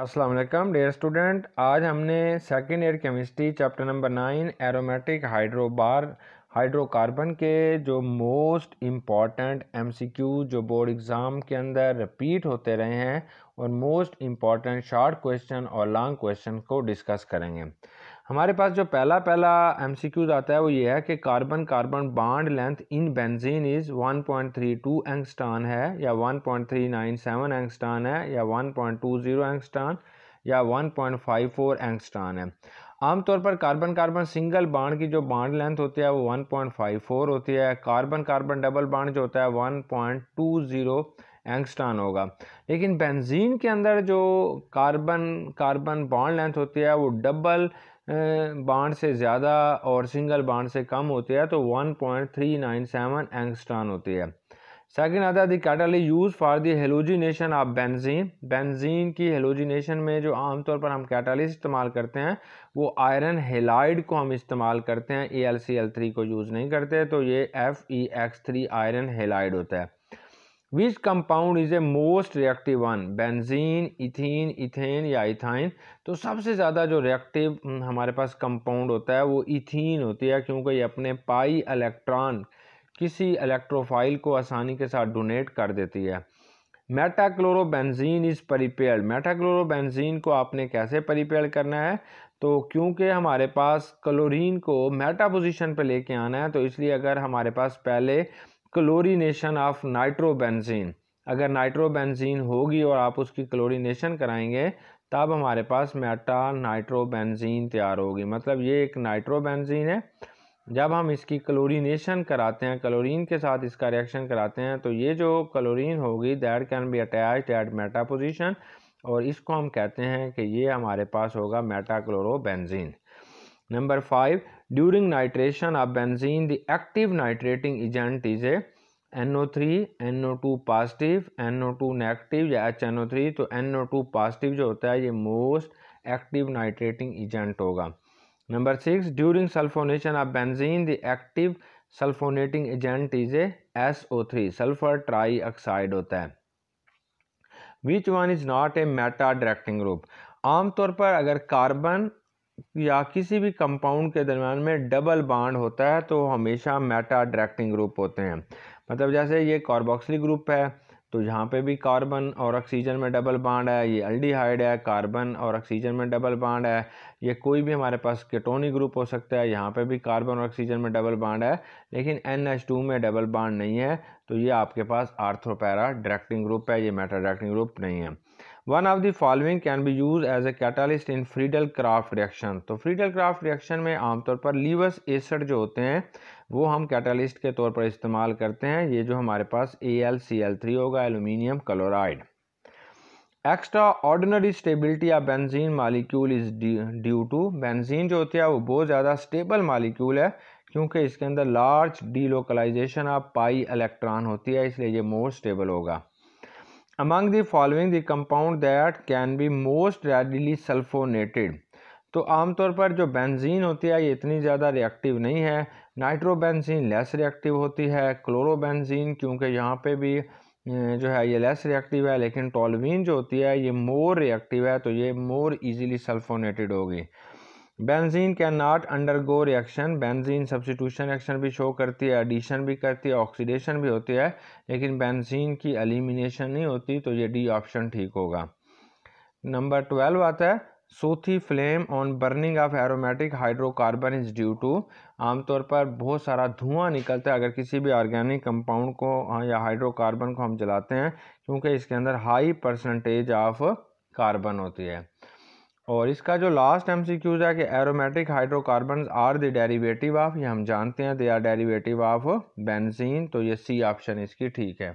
Aslam dare student आज हमने second year chemistry chapter number nine aromatic हाइड्रोबार हाइड्रोकार्बन के जो मोस्ट इम्पॉर्टेंट क्यू जो बोर्ड एग्ज़ाम के अंदर रिपीट होते रहे हैं और मोस्ट इम्पॉर्टेंट शॉर्ट क्वेश्चन और लॉन्ग क्वेश्चन को डिस्कस करेंगे हमारे पास जो पहला पहला एम सी क्यूज आता है वो ये है कि carbon carbon bond length in benzene is 1.32 point है या 1.397 पॉइंट है या 1.20 पॉइंट या 1.54 पॉइंट है आमतौर पर कार्बन कार्बन सिंगल बाड की जो बाड लेंथ होती है वो 1.54 होती है कार्बन कार्बन डबल बाड जो होता है 1.20 एंगस्टान होगा लेकिन बेंजीन के अंदर जो कार्बन कार्बन बॉन्ड लेंथ होती है वो डबल बाड से ज़्यादा और सिंगल बाड से कम होते हैं तो 1.397 point three nine seven angstrom होते हैं सेकेंड आता है the use for the halogenation of benzene benzene की हेलोजिनेशन में जो आमतौर पर हम कैटालिस इस्तेमाल करते हैं वो आयरन हेलाइड को हम इस्तेमाल करते हैं A L C L three को यूज़ नहीं करते तो ये F E X three iron halide होता है which compound is a most reactive one benzene ethene ethane या इथाइन तो सबसे ज़्यादा जो रिएक्टिव हम्म, हमारे पास कंपाउंड होता है वो इथीन होती है क्योंकि ये अपने पाई इलेक्ट्रॉन किसी इलेक्ट्रोफाइल को आसानी के साथ डोनेट कर देती है मेटाक्लोरोबेंजीन इज़ परिपेयर्ड मेटाक्लोरोबेंजीन को आपने कैसे परिपेयर करना है तो क्योंकि हमारे पास क्लोरीन को मेटा पोजिशन पर लेके आना है तो इसलिए अगर हमारे पास पहले क्लोरीनेशन ऑफ नाइट्रोबेंजीन अगर नाइट्रोबेंजीन होगी और आप उसकी क्लोरीनेशन कराएंगे तब हमारे पास मेटा नाइट्रोबेंजीन तैयार होगी मतलब ये एक नाइट्रोबेंजीन है जब हम इसकी क्लोरीनेशन कराते हैं क्लोरीन के साथ इसका रिएक्शन कराते हैं तो ये जो क्लोरीन होगी that can be attach at meta position और इसको हम कहते हैं कि ये हमारे पास होगा meta chlorobenzene number five during nitration during nitration of benzene the active nitrating agent is a NO3 two positive two negative या एच एन ओ थ्री तो टू पॉजिटिव जो होता है ये मोस्ट एक्टिव नाइट्रेटिंग एजेंट होगा number six during sulphonation of benzene the active sulphonating agent is S O three sulphur trioxide होता है which one is not a meta directing group आमतौर पर अगर कार्बन या किसी भी कंपाउंड के दरमियान में डबल बाड होता है तो हमेशा मेटा डायरेक्टिंग ग्रुप होते हैं मतलब जैसे ये कार्बोक्सिल ग्रुप है तो यहाँ पे भी कार्बन और ऑक्सीजन में डबल बाड है ये अल्डीहाइड है कार्बन और ऑक्सीजन में डबल बाड है ये कोई भी हमारे पास केटोनी ग्रुप हो सकता है यहाँ पे भी कार्बन और ऑक्सीजन में डबल बाड है लेकिन एन एच टू में डबल बाड नहीं है तो ये आपके पास आर्थोपैरा डायरेक्टिंग ग्रुप है ये मेटा डायरेक्टिंग ग्रुप नहीं है one of the following can be use as a catalyst in Friedel Crafts reaction तो फ्रीडल क्राफ्ट रिएक्शन में आमतौर पर लीवस एसड जो होते हैं वो हम कैटालिस्ट के तौर पर इस्तेमाल करते हैं ये जो हमारे पास A L C L three होगा aluminium chloride extraordinary stability of benzene molecule is due to benzene जो होती है वो बहुत ज़्यादा स्टेबल मालिक्यूल है क्योंकि इसके अंदर large delocalisation of pi electron होती है इसलिए ये मोर स्टेबल होगा among the following the compound that can be most readily sulphonated तो आमतौर पर जो बेंजीन होती है ये इतनी ज़्यादा रिएक्टिव नहीं है नाइट्रोबेंजीन लेस रिएक्टिव होती है क्लोरोबेंजीन क्योंकि यहाँ पे भी जो है ये लेस रिएक्टिव है लेकिन टॉलवीन जो होती है ये मोर रिएक्टिव है तो ये मोर इजीली सल्फोनेटेड होगी benzene can not undergo reaction benzene substitution reaction भी शो करती है एडिशन भी करती है ऑक्सीडेशन भी होती है लेकिन बेंजीन की एलिमिनेशन नहीं होती तो ये डी ऑप्शन ठीक होगा नंबर ट्वेल्व आता है sooty flame on burning of aromatic hydrocarbon is due to आमतौर पर बहुत सारा धुआं निकलता है अगर किसी भी ऑर्गेनिक कंपाउंड को हाँ, या हाइड्रोकार्बन को हम जलाते हैं क्योंकि इसके अंदर हाई परसेंटेज ऑफ कार्बन होती है और इसका जो लास्ट एम सी क्यूज है कि aromatic hydrocarbon are the derivative of ये हम जानते हैं they are derivative of benzene तो ये सी ऑप्शन इसकी ठीक है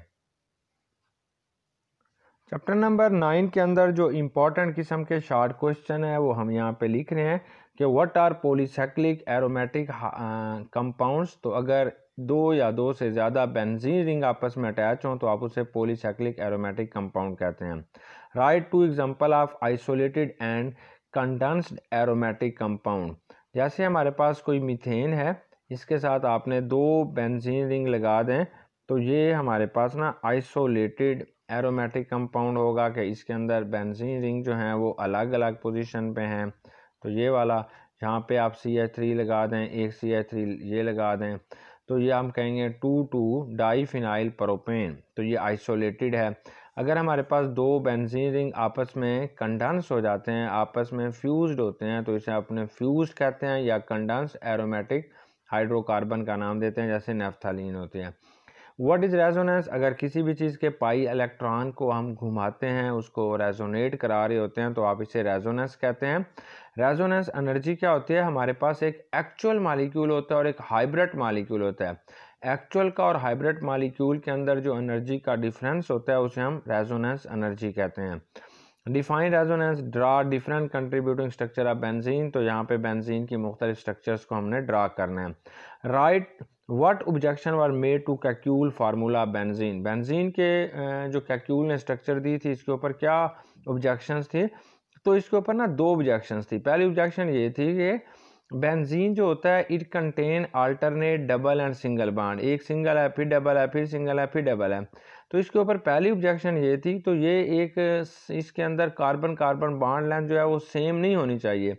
चैप्टर नंबर नाइन के अंदर जो इम्पोर्टेंट किस्म के शार्ट क्वेश्चन है वो हम यहाँ पे लिख रहे हैं कि what are polycyclic aromatic compounds तो अगर दो या दो से ज़्यादा बेंजीन रिंग आपस में अटैच हों तो आप उसे पोलीसाइक्लिक एरोमेटिक कंपाउंड कहते हैं write two example of isolated and condensed aromatic compound जैसे हमारे पास कोई मीथेन है इसके साथ आपने दो बेंजीन रिंग लगा दें तो ये हमारे पास ना आइसोलेटेड एरोमेटिक कंपाउंड होगा कि इसके अंदर बेंजीन रिंग जो हैं वो अलग अलग पोजिशन पर हैं तो ये वाला यहाँ पे आप सी एच थ्री लगा दें एक सी एच थ्री ये लगा दें तो ये हम कहेंगे टू टू डाईफिनाइल प्रोपेन तो ये आइसोलेटेड है अगर हमारे पास दो बेंजीन रिंग आपस में कंडेंस हो जाते हैं आपस में फ्यूज्ड होते हैं तो इसे अपने फ्यूज कहते हैं या कंडेंस एरोमेटिक हाइड्रोकार्बन का नाम देते हैं जैसे नेफ्थालीन होते हैं व्हाट इज़ रेजोनेंस अगर किसी भी चीज़ के पाई इलेक्ट्रॉन को हम घुमाते हैं उसको रेजोनेट करा रहे होते हैं तो आप इसे रेजोनेंस कहते हैं रेजोनेंस एनर्जी क्या होती है हमारे पास एक एक्चुअल मालिक्यूल होता है और एक हाइब्रिड मालिक्यूल होता है एक्चुअल का और हाइब्रिड मालिक्यूल के अंदर जो एनर्जी का डिफरेंस होता है उसे हम रेजोनेंस एनर्जी कहते हैं define resonance draw different contributing structure of benzene तो यहाँ पे बेंजीन की मुख्तलिफ स्ट्रक्चर्स को हमने ड्रा करना है right right, what objection were made to Kekule formula benzene benzene के जो कैक्यूल ने स्ट्रक्चर दी थी इसके ऊपर क्या ऑब्जेक्शन थे तो इसके ऊपर ना दो ऑब्जेक्शन थी पहली ऑब्जेक्शन ये थी कि बेंजीन जो होता है it contain alternate double and single bond एक सिंगल है फिर डबल है फिर सिंगल है फिर डबल है तो इसके ऊपर पहली ऑब्जेक्शन ये थी तो ये एक इसके अंदर कार्बन कार्बन बाड लेंथ जो है वो सेम नहीं होनी चाहिए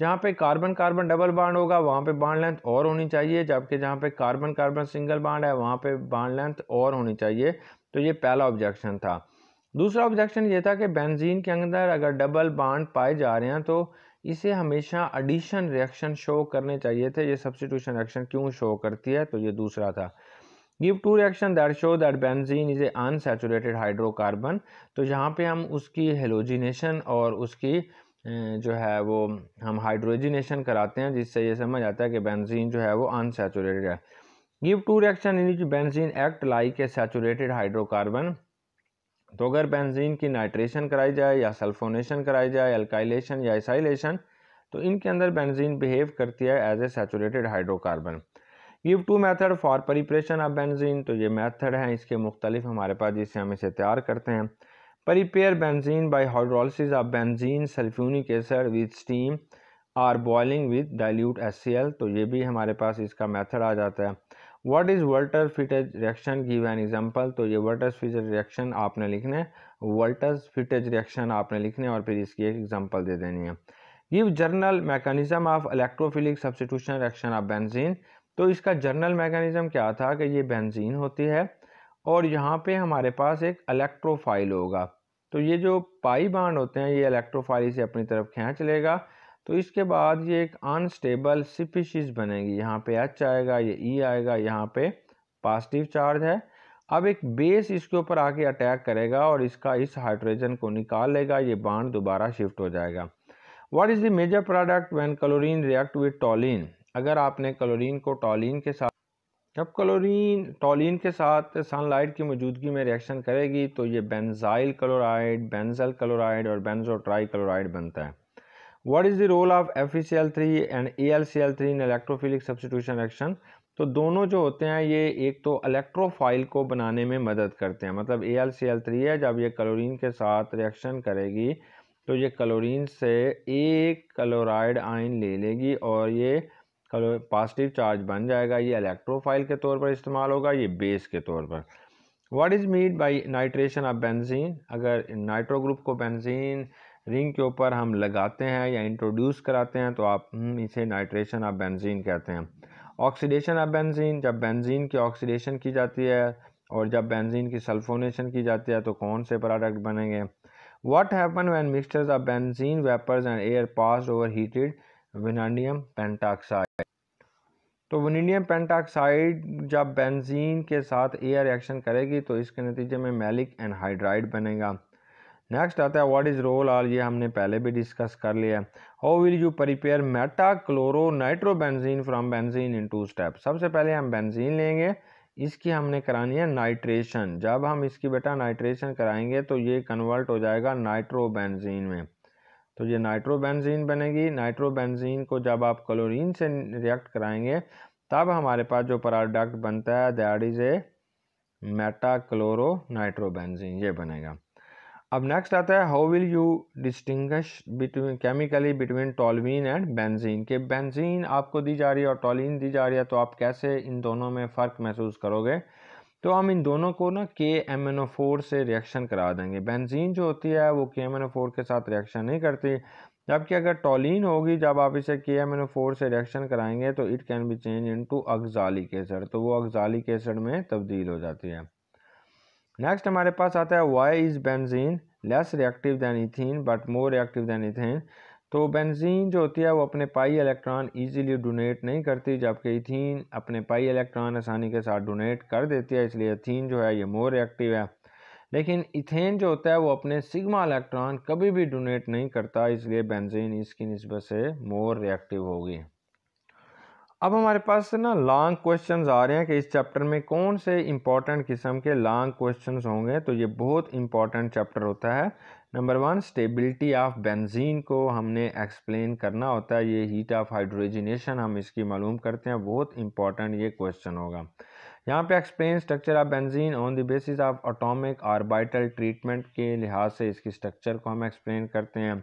जहाँ पे कार्बन कार्बन डबल बाड होगा वहाँ पे बाड लेंथ और होनी चाहिए जबकि जहाँ पे कार्बन कार्बन सिंगल बाड है वहाँ पे बाड लेंथ और होनी चाहिए तो ये पहला ऑब्जेक्शन था दूसरा ऑब्जेक्शन ये था कि बेंजीन के अंदर अगर डबल बाड पाए जा रहे हैं तो इसे हमेशा एडिशन रिएक्शन शो करने चाहिए थे ये सब्सिट्यूशन रिएक्शन क्यों शो करती है तो ये दूसरा था give two reaction that show that benzene is a unsaturated hydrocarbon तो यहाँ पे हम उसकी हेलोजिनेशन और उसकी जो है वो हम हाइड्रोजिनेशन कराते हैं जिससे ये समझ आता है कि बेंजीन जो है वो अनसेचुरेटेड है give two reaction in which benzene act like a saturated hydrocarbon तो अगर बेंजीन की नाइट्रेशन कराई जाए या सल्फोनेशन कराई जाए अल्काइलेशन या इसाइलेशन तो इनके अंदर बेंजीन बिहेव करती है as a saturated hydrocarbon give two method for preparation of benzene तो ये मैथड हैं इसके मुख्तलिफ हमारे पास जिससे हम इसे तैयार करते हैं Prepare benzene by hydrolysis of benzene, sulfuric acid with steam और बॉइलिंग विद डाइल्यूट एल तो ये भी हमारे पास इसका मैथड आ जाता है what is Wurtz Fittig reaction give an example तो ये वर्टर्स फिटेज रिएक्शन आपने लिखने वर्टर्स फिटेज रिएक्शन आपने लिखने और फिर इसकी एक एग्जाम्पल दे देनी है give general mechanism of electrophilic substitution reaction of benzene तो इसका जर्नल मैकेनिज्म क्या था कि ये बेंजीन होती है और यहाँ पे हमारे पास एक इलेक्ट्रोफाइल होगा तो ये जो पाई बांड होते हैं ये इलेक्ट्रोफाइल से अपनी तरफ खींच लेगा तो इसके बाद ये एक अनस्टेबल सिपिशीज बनेगी यहाँ पे एच आएगा ये ई e आएगा यहाँ पे पॉजिटिव चार्ज है अब एक बेस इसके ऊपर आके अटैक करेगा और इसका इस हाइड्रोजन को निकाल लेगा ये बांड दोबारा शिफ्ट हो जाएगा what is the major product when chlorine react with toluene अगर आपने क्लोरीन को टॉलिन के साथ जब क्लोरीन टॉलिन के साथ सनलाइट की मौजूदगी में रिएक्शन करेगी तो ये बेंजाइल क्लोराइड बेंजल क्लोराइड और बेंजोट्राई क्लोराइड बनता है what is the role of F E C L three and A L C L three in electrophilic substitution reaction तो दोनों जो होते हैं ये एक तो इलेक्ट्रोफाइल को बनाने में मदद करते हैं मतलब A L C L three है जब ये क्लोरीन के साथ रिएक्शन करेगी तो ये क्लोरीन से एक क्लोराइड आयन ले लेगी और ये कलो पॉजिटिव चार्ज बन जाएगा ये इलेक्ट्रोफाइल के तौर पर इस्तेमाल होगा ये बेस के तौर पर what is meant by nitration of benzene अगर नाइट्रो ग्रुप को बेंजीन रिंग के ऊपर हम लगाते हैं या इंट्रोड्यूस कराते हैं तो आप हम्म, इसे नाइट्रेशन ऑफ बेंजीन कहते हैं ऑक्सीडेशन ऑफ बेंजीन जब बेंजीन की ऑक्सीडेशन की जाती है और जब बेंजीन की सल्फोनेशन की जाती है तो कौन से प्रोडक्ट बनेंगे what happen when mixtures of benzene vapours and air pass over heated vanadium pentoxide तो वनीडियम पेंटाक्साइड जब बेंजीन के साथ एयर रिएक्शन करेगी तो इसके नतीजे में मैलिक एनहाइड्राइड बनेगा नेक्स्ट आता है व्हाट इज़ रोल और ये हमने पहले भी डिस्कस कर लिया है how will you prepare meta chloro benzene from benzene in two step सबसे पहले हम बेंजीन लेंगे इसकी हमने करानी है नाइट्रेशन जब हम इसकी बेटा नाइट्रेशन कराएंगे तो ये कन्वर्ट हो जाएगा बेंजीन में तो ये नाइट्रोबेंजीन बनेगी नाइट्रोबेंजीन को जब आप क्लोरीन से रिएक्ट कराएंगे तब हमारे पास जो प्रोडक्ट बनता है that is a chloro nitrobenzene ये बनेगा अब नेक्स्ट आता है how will you distinguish between chemically between toluene and benzene के बेंजीन आपको दी जा रही है और टॉलिन दी जा रही है तो आप कैसे इन दोनों में फ़र्क महसूस करोगे तो हम इन दोनों को ना K M N O four से रिएक्शन करा देंगे बेंजीन जो होती है वो के एम एन ओ फोर के साथ रिएक्शन नहीं करती जबकि अगर टोलिन होगी जब आप इसे K M N O four से रिएक्शन कराएंगे तो it can be change in to oxalic acid तो वो अगजाली एसड में तब्दील हो जाती है नेक्स्ट हमारे पास आता है why is benzene less reactive than ethene but more reactive than ethene तो बेंजीन जो होती है वो अपने पाई इलेक्ट्रॉन इजीली डोनेट नहीं करती जबकि इथीन अपने पाई इलेक्ट्रॉन आसानी के साथ डोनेट कर देती है इसलिए इथीन जो है ये मोर रिएक्टिव है लेकिन इथेन जो होता है वो अपने सिग्मा इलेक्ट्रॉन कभी भी डोनेट नहीं करता इसलिए बेंजीन इसकी नस्बत से मोर रिएक्टिव होगी अब हमारे पास ना लॉन्ग क्वेश्चन आ रहे हैं कि इस चैप्टर में कौन से इंपॉर्टेंट किस्म के लॉन्ग क्वेश्चन होंगे तो ये बहुत इंपॉर्टेंट चैप्टर होता है number one stability of benzene को हमने एक्सप्लेन करना होता है ये हीट ऑफ हाइड्रोजनेशन हम इसकी मालूम करते हैं बहुत इंपॉर्टेंट ये क्वेश्चन होगा यहाँ पे explain structure of benzene on the basis of atomic orbital treatment के लिहाज से इसकी स्ट्रक्चर को हम एक्सप्लेन करते हैं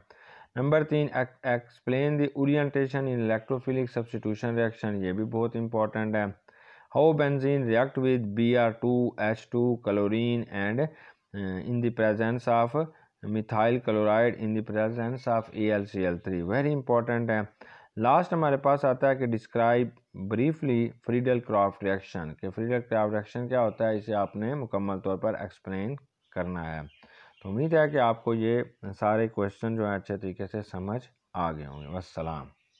नंबर तीन explain the orientation in electrophilic substitution reaction ये भी बहुत इंपॉर्टेंट है how benzene react with B R two H two chlorine and in the presence of methyl chloride in the presence of A L C L three very important है last हमारे पास आता है कि describe briefly Friedel Crafts reaction कि Friedel Crafts reaction क्या होता है इसे आपने मुकम्मल तौर पर एक्सप्लेन करना है तो उम्मीद है कि आपको ये सारे क्वेश्चन जो है अच्छे तरीके से समझ आ गए होंगे वसलाम